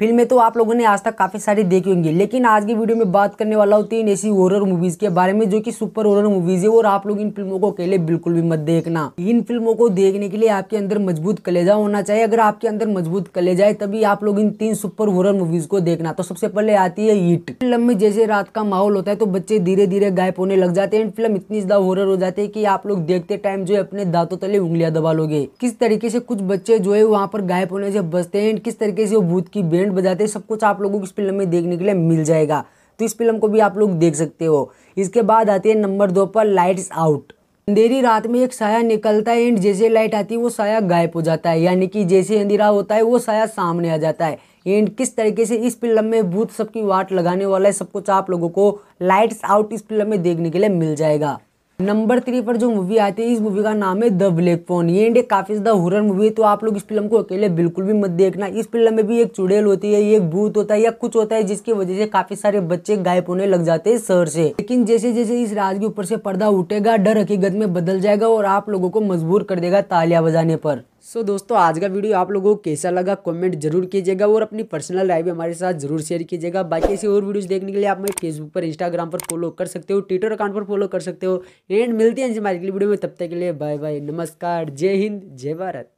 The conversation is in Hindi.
फिल्में तो आप लोगों ने आज तक काफ़ी सारी देखी होंगी लेकिन आज की वीडियो में बात करने वाला हूँ तीन ऐसी हॉरर मूवीज़ के बारे में जो कि सुपर हॉरर मूवीज़ है और आप लोग इन फिल्मों को अकेले बिल्कुल भी मत देखना इन फिल्मों को देखने के लिए आपके अंदर मजबूत कलेजा होना चाहिए अगर आपके अंदर मजबूत कलेजा है तभी आप लोग इन तीन सुपर हॉरर मूवीज़ को देखना तो सबसे पहले आती है हीट फिल्म में जैसे रात का माहौल होता है तो बच्चे धीरे धीरे गायब होने लग जाते हैं फिल्म इतनी ज़्यादा हॉरर हो जाती है कि आप लोग देखते टाइम जो है अपने दांतों तले उंगलियां दबा लोगे किस तरीके से कुछ बच्चे जो है वहाँ पर गायब होने से बचते हैं किस तरीके से वो भूत की बेड़ बैंड बजाते हैं सब कुछ आप लोगों को इस फिल्म में देखने के लिए मिल जाएगा तो इस फिल्म को भी आप लोग देख सकते हो इसके बाद आती है नंबर दो पर लाइट्स आउट अंधेरी रात में एक साया निकलता है एंड जैसे लाइट आती है वो साया गायब हो जाता है यानी कि जैसे अंधेरा होता है वो साया सामने आ जाता है एंड किस तरीके से इस फिल्म में भूत सबकी वाट लगाने वाला है सब कुछ आप लोगों को लाइट्स आउट इस फिल्म में देखने के लिए मिल जाएगा नंबर थ्री पर जो मूवी आती है इस मूवी का नाम है द ब्लैक फोन ये इंडिया काफी ज्यादा हुरर मूवी है तो आप लोग इस फिल्म को अकेले बिल्कुल भी मत देखना इस फिल्म में भी एक चुड़ैल होती है एक भूत होता है या कुछ होता है जिसकी वजह से काफी सारे बच्चे गायब होने लग जाते हैं सर से लेकिन जैसे जैसे इस राज के ऊपर से पर्दा उठेगा डर हकीकत में बदल जाएगा और आप लोगों को मजबूर कर देगा तालियां बजाने पर सो so, दोस्तों आज का वीडियो आप लोगों को कैसा लगा कमेंट जरूर कीजिएगा और अपनी पर्सनल राय भी हमारे साथ जरूर शेयर कीजिएगा बाकी ऐसी और वीडियोस देखने के लिए आप हमें फेसबुक पर इंस्टाग्राम पर फॉलो कर सकते हो ट्विटर अकाउंट पर फॉलो कर सकते हो एंड मिलते हैं हमारी अगली वीडियो में तब तक के लिए बाय बाय नमस्कार जय हिंद जय भारत